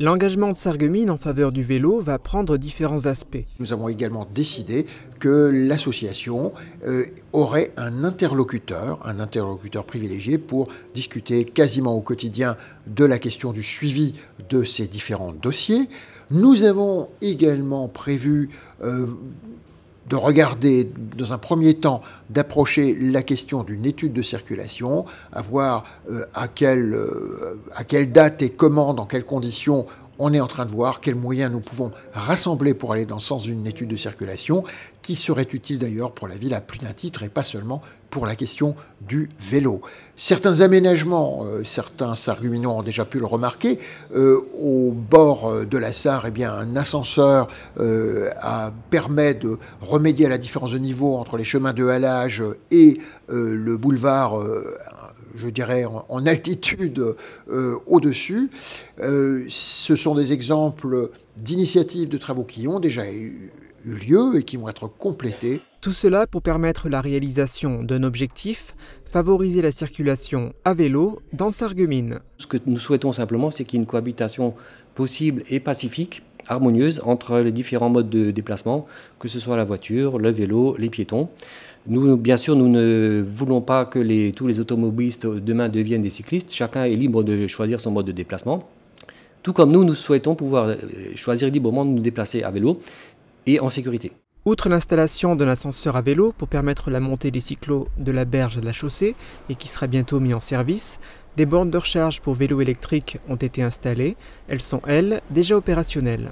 L'engagement de Sargemine en faveur du vélo va prendre différents aspects. Nous avons également décidé que l'association euh, aurait un interlocuteur, un interlocuteur privilégié pour discuter quasiment au quotidien de la question du suivi de ces différents dossiers. Nous avons également prévu euh, de regarder, dans un premier temps, d'approcher la question d'une étude de circulation, à voir euh, à, quelle, euh, à quelle date et comment, dans quelles conditions on est en train de voir quels moyens nous pouvons rassembler pour aller dans le sens d'une étude de circulation, qui serait utile d'ailleurs pour la ville à plus d'un titre et pas seulement pour la question du vélo. Certains aménagements, euh, certains sarguminons ont déjà pu le remarquer, euh, au bord euh, de la Sarre, eh bien, un ascenseur permet de remédier à la différence de niveau entre les chemins de halage et le boulevard je dirais, en, altitude euh, au-dessus. Euh, ce sont des exemples d'initiatives de travaux qui ont déjà eu, lieu et qui vont être complétés. Tout cela pour permettre la réalisation d'un objectif, favoriser la circulation à vélo dans Sarguemine. Ce que nous souhaitons simplement, c'est qu'il une cohabitation possible et pacifique harmonieuse entre les différents modes de déplacement, que ce soit la voiture, le vélo, les piétons. Nous, bien sûr, nous ne voulons pas que tous les automobilistes demain deviennent des cyclistes. Chacun est libre de choisir son mode de déplacement. Tout comme nous, nous souhaitons pouvoir euh, choisir librement de nous déplacer à vélo et en sécurité. Outre l'installation d'un ascenseur à vélo pour permettre la montée des cyclos de la berge à la chaussée et qui sera bientôt mis en service, des bornes de recharge pour vélos électriques ont été installées. Elles sont, elles, déjà opérationnelles.